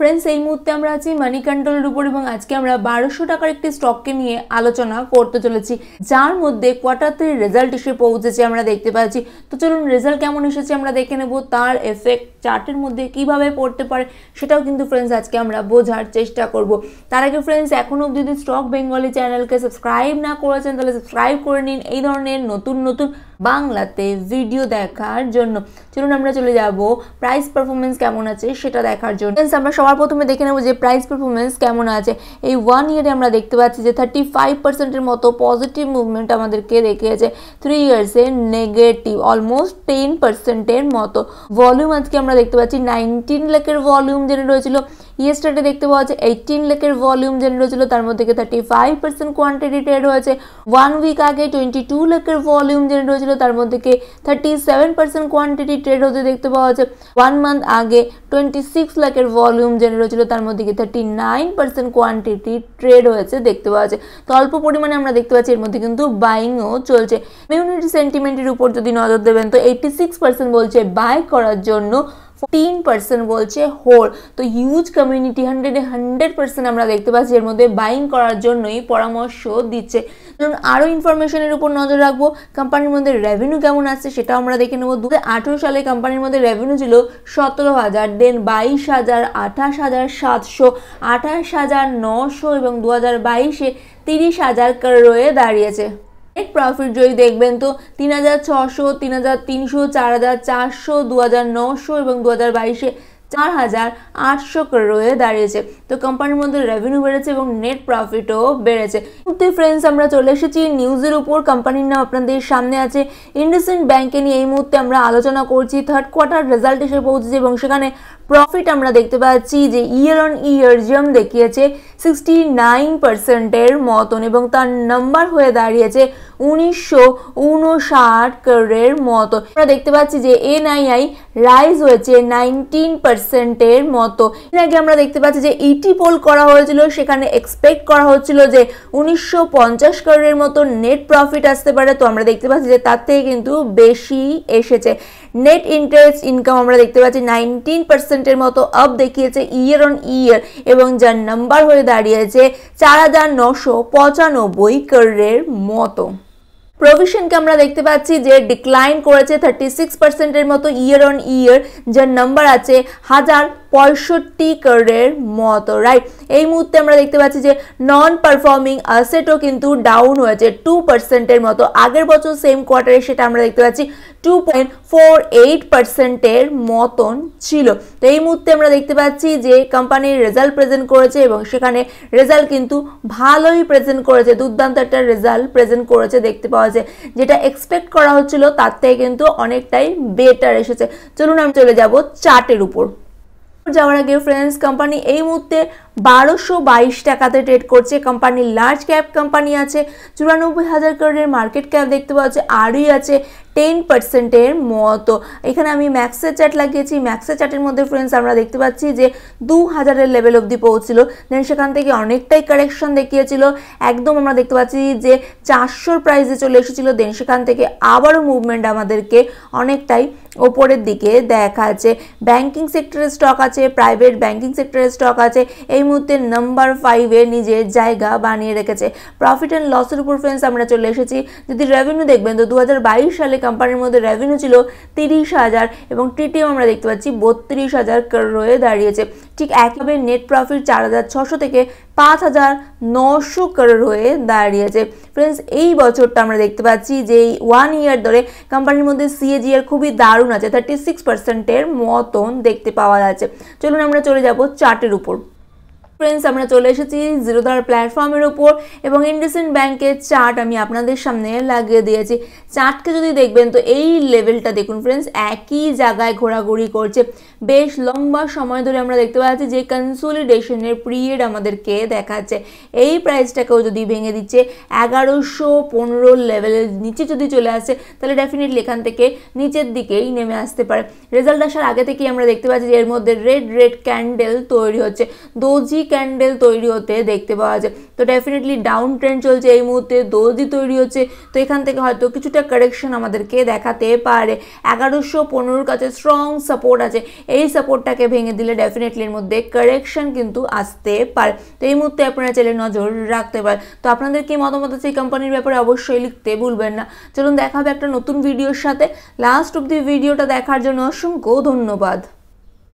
friends এই মুহূর্তে আমরা আছি মানি কন্ট্রোলের উপর এবং আজকে আমরা বারোশো টাকার একটি স্টককে নিয়ে আলোচনা করতে চলেছি যার মধ্যে কোয়ার্টার থ্রি রেজাল্ট এসে পৌঁছেছে আমরা দেখতে পাচ্ছি তো চলুন রেজাল্ট কেমন এসেছে আমরা দেখে নেব তার এফেক্ট চার্টের মধ্যে কিভাবে পড়তে পারে সেটাও কিন্তু ফ্রেন্ডস আজকে আমরা বোঝার চেষ্টা করব তার আগে ফ্রেন্ডস এখনও যদি স্টক বেঙ্গলি চ্যানেলকে সাবস্ক্রাইব না করেছেন তাহলে সাবস্ক্রাইব করে নিন এই ধরনের নতুন নতুন বাংলাতে ভিডিও দেখার জন্য চলুন আমরা চলে যাব প্রাইস পারফরমেন্স কেমন আছে সেটা দেখার জন্য আমরা সবার প্রথমে দেখে নেব যে প্রাইস পারফরমেন্স কেমন আছে এই ওয়ান ইয়ারে আমরা দেখতে পাচ্ছি যে থার্টি ফাইভ পার্সেন্টের মতো পজিটিভ মুভমেন্ট আমাদেরকে দেখিয়েছে থ্রি ইয়ার্সে নেগেটিভ অলমোস্ট টেন পার্সেন্টের মতো ভলিউম আজকে আমরা দেখতে পাচ্ছি নাইনটিন লাখের ভলিউম যেটা রয়েছিল ইয়েস্টারডে দেখতে পাওয়া যাচ্ছে এইটিন লাখের ভলিউম যেন রয়েছিল তার মধ্যে থেকে thirty five percent quantity trade হয়েছে ওয়ান উইক আগে টোয়েন্টি টু লাখের ভলিউম যেন রয়েছিল ছিল তার মধ্যে কে thirty seven percent quantity trade হতে দেখতে পাওয়া যাচ্ছে ওয়ান মান্থ আগে টোয়েন্টি সিক্স লাখের ভলিউম জেনারেট হয়েছিল তার মধ্যে কি thirty nine percent quantity trade হয়েছে দেখতে পাওয়া যাচ্ছে তো অল্প পরিমাণে আমরা দেখতে পাচ্ছি এর মধ্যে কিন্তু বাইংও চলছে ইমিউনিটি সেন্টিমেন্টের উপর যদি নজর দেবেন তো এইটটি সিক্স পার্সেন্ট বলছে বাই করার জন্য ফোরটিন পার্সেন্ট বলছে হোল তো হিউজ কমিউনিটি হান্ড্রেডে হান্ড্রেড পার্সেন্ট আমরা দেখতে পাচ্ছি এর মধ্যে বাইং করার জন্যই পরামর্শ দিচ্ছে ধরুন আরও ইনফরমেশনের উপর নজর রাখবো কোম্পানির মধ্যে রেভিনিউ কেমন আছে সেটাও আমরা দেখে নেবো দু সালে কোম্পানির মধ্যে রেভিনিউ ছিল সতেরো হাজার দেন বাইশ হাজার আঠাশ হাজার সাতশো আঠাশ হাজার নশো এবং দু হাজার বাইশে তিরিশ হাজার রয়ে দাঁড়িয়েছে প্রফিট যদি দেখবেন তো তিন হাজার ছশো তিন হাজার তিনশো চার হাজার চারশো দু হাজার নশো এবং দু হাজার বাইশে চার হাজার আটশো রয়ে দাঁড়িয়েছে তো কোম্পানির মধ্যে রেভিনিউ বেড়েছে এবং নেট প্রফিটও বেড়েছে তো ফ্রেন্ডস আমরা চলে এসেছি নিউজের উপর কোম্পানির নাম আপনাদের সামনে আছে ইন্ডাসিন্ড ব্যাঙ্কে নিয়ে এই মুহূর্তে আমরা আলোচনা করছি থার্ড কোয়ার্টার রেজাল্ট এসে পৌঁছেছে এবং সেখানে প্রফিট আমরা দেখতে পাচ্ছি যে ইয়ার অন ইয়ার জিএম দেখিয়েছে সিক্সটি নাইন পার্সেন্টের মতন এবং তার নাম্বার হয়ে দাঁড়িয়েছে উনিশশো উনষাট মতো আমরা দেখতে পাচ্ছি যে এনআইআই রাইজ হয়েছে নাইনটিন পার্সেন্টের মতো এর আগে আমরা দেখতে পাচ্ছি যে ইটি e পোল করা হয়েছিল সেখানে এক্সপেক্ট করা হচ্ছিল যে উনিশশো পঞ্চাশ করের মতো নেট প্রফিট আসতে পারে তো আমরা দেখতে পাচ্ছি যে তার থেকে কিন্তু বেশি এসেছে নেট ইন্টারেস্ট ইনকাম আমরা দেখতে পাচ্ছি নাইনটিন পার্সেন্টের মতো আপ দেখিয়েছে ইয়ার অন ইয়ার এবং যার নাম্বার হয়ে দাঁড়িয়েছে চার হাজার নশো পঁচানব্বই করের মতো প্রভিশনকে আমরা দেখতে পাচ্ছি যে ডিক্লাইন করেছে থার্টি সিক্স পার্সেন্টের মতো ইয়ার অন ইয়ার যার নাম্বার আছে হাজার পঁয়ষট্টি কারের মতো রাইট এই মুহূর্তে আমরা দেখতে পাচ্ছি যে নন পারফর্মিং অ্যাসেটও কিন্তু ডাউন হয়েছে টু পার্সেন্টের মতো আগের বছর সেম কোয়ার্টারে সেটা আমরা দেখতে পাচ্ছি টু পয়েন্ট ফোর এইট পার্সেন্টের মতন ছিল তো এই মুহূর্তে আমরা দেখতে পাচ্ছি যে কোম্পানির রেজাল্ট প্রেজেন্ট করেছে এবং সেখানে রেজাল্ট কিন্তু ভালোই প্রেজেন্ট করেছে দুর্দান্ত একটা রেজাল্ট প্রেজেন্ট করেছে দেখতে পাওয়া যায় যেটা এক্সপেক্ট করা হচ্ছিল তার থেকে কিন্তু অনেকটাই বেটার এসেছে চলুন আমি চলে যাব চার্টের উপর যাওয়ার আগে ফ্রেন্ডস কোম্পানি এই মুহূর্তে বারোশো বাইশ টাকাতে ট্রেড করছে কোম্পানির লার্জ ক্যাপ কোম্পানি আছে চুরানব্বই হাজার কারণের মার্কেট ক্যাপ দেখতে পাওয়া যাচ্ছে আরই আছে টেন পার্সেন্টের মতো এখানে আমি ম্যাক্সের চার্ট লাগিয়েছি ম্যাক্সের চার্টের মধ্যে ফ্রেন্ডস আমরা দেখতে পাচ্ছি যে দু হাজারের লেভেল অবধি পৌঁছিল দেন সেখান থেকে অনেকটাই কারেকশন দেখিয়েছিল একদম আমরা দেখতে পাচ্ছি যে চারশোর প্রাইসে চলে এসেছিল দেন সেখান থেকে আবারও মুভমেন্ট আমাদেরকে অনেকটাই ওপরের দিকে দেখা আছে ব্যাংকিং সেক্টরের স্টক আছে প্রাইভেট ব্যাংকিং সেক্টরের স্টক আছে এই মুহূর্তে নাম্বার ফাইভে নিজের জায়গা বানিয়ে রেখেছে প্রফিট অ্যান্ড লসের উপর ফ্রেন্ডস আমরা চলে এসেছি যদি রেভিনিউ দেখবেন তো দু সালে কোম্পানির মধ্যে রেভিনিউ ছিল তিরিশ হাজার এবং টিটিএম আমরা দেখতে পাচ্ছি বত্রিশ হাজার রয়ে দাঁড়িয়েছে ঠিক একইভাবে নেট প্রফিট চার হাজার ছশো থেকে পাঁচ হাজার নশো কারোর হয়ে দাঁড়িয়েছে ফ্রেন্ডস এই বছরটা আমরা দেখতে পাচ্ছি যে এই ওয়ান ইয়ার ধরে কোম্পানির মধ্যে সিএজিআর খুবই দারুণ আছে থার্টি সিক্স পার্সেন্টের মতন দেখতে পাওয়া যাচ্ছে চলুন আমরা চলে যাব চার্টের উপর ফ্রেন্ডস আমরা চলে এসেছি জিরোধার প্ল্যাটফর্মের উপর এবং ইন্ডিসিন্ড ব্যাংকের চার্ট আমি আপনাদের সামনে লাগিয়ে দিয়েছি চার্টকে যদি দেখবেন তো এই লেভেলটা দেখুন ফ্রেন্ডস একই জায়গায় ঘোরাঘুরি করছে বেশ লম্বা সময় ধরে আমরা দেখতে পাচ্ছি যে কনসোলিডেশনের পিরিয়ড আমাদেরকে দেখাচ্ছে এই প্রাইসটাকেও যদি ভেঙে দিচ্ছে এগারোশো পনেরো লেভেলের নিচে যদি চলে আসে তাহলে ডেফিনেটলি এখান থেকে নিচের দিকেই নেমে আসতে পারে রেজাল্ট আসার আগে থেকেই আমরা দেখতে পাচ্ছি যে এর মধ্যে রেড রেড ক্যান্ডেল তৈরি হচ্ছে দোজি ক্যান্ডেল তৈরি হতে দেখতে পাওয়া যায় তো ডেফিনেটলি ডাউন ট্রেন্ড চলছে এই মুহূর্তে দর্জি তৈরি হচ্ছে তো এখান থেকে হয়তো কিছুটা কারেকশন আমাদেরকে দেখাতে পারে এগারোশো পনেরোর কাছে স্ট্রং সাপোর্ট আছে এই সাপোর্টটাকে ভেঙে দিলে ডেফিনেটলি এর মধ্যে কারেকশন কিন্তু আসতে পারে তো এই মুহূর্তে আপনারা চাইলে নজর রাখতে পারে তো আপনাদের কি মতামত আছে এই কোম্পানির ব্যাপারে অবশ্যই লিখতে ভুলবেন না চলুন দেখাবে একটা নতুন ভিডিওর সাথে লাস্ট অব দি ভিডিওটা দেখার জন্য অসংখ্য ধন্যবাদ